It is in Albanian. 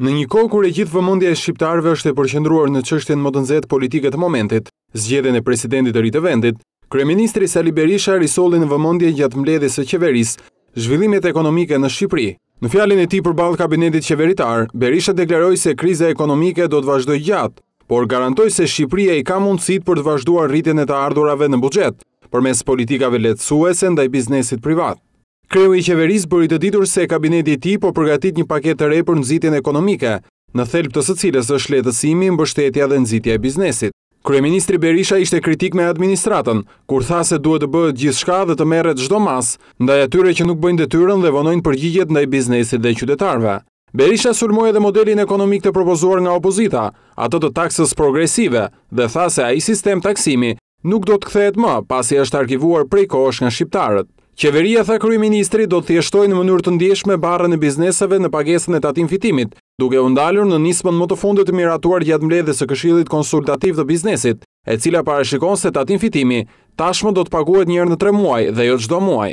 Në një kohë kur e gjithë vëmendja e shqiptarëve është e përqendruar në çështjen më të nxehtë politike të momentit, zgjedhjen e presidentit të ri të vendit, kryeministri Sali Berisha risolli në vëmendje gjatë mbledhjes së qeverisë zhvillimet ekonomike në Shqipëri. Në fjalën e tij përballë kabinetit qeveritar, Berisha deklaroi se kriza ekonomike do të vazhdojë gjatë, por garantoi se Shqipëria i ka mundësitë për të vazhduar rritjen e të ardhurave në buxhet, përmes politikave lehtësuese ndaj biznesit privat. Kreu i qeverisë bëri të ditur se kabineti i tij po përgatit një paketë të re për nxitjen ekonomike, në thelb të së cilës është lehtësimi, mbështetja dhe nxitja e biznesit. Kryeministri Berisha ishte kritik me administratën, kur tha se duhet të bëhet gjithçka dhe të merret çdo mas, ndaj atyre që nuk bëjnë detyrën dhe vonojnë përgjigjet ndaj biznesit dhe qytetarëve. Berisha sulmoi edhe modelin ekonomik të propozuar nga opozita, atë të taksës progresive, dhe tha se ai sistem taksimi nuk do të kthehet më, pasi është arkivuar prej kohësh nga shqiptarët. Qeveria, tha kryeministri, do të thjeshtoj në mënyrë të ndjeshme barën e bizneseve në pagesën e tatim fitimit, duke undalur në nismën më të fundit të miratuar gjatë mledhe së këshillit konsultativ dhe biznesit, e cila parashikon se tatim fitimi tashmë do të paguet njërë në tre muaj dhe jo gjdo muaj.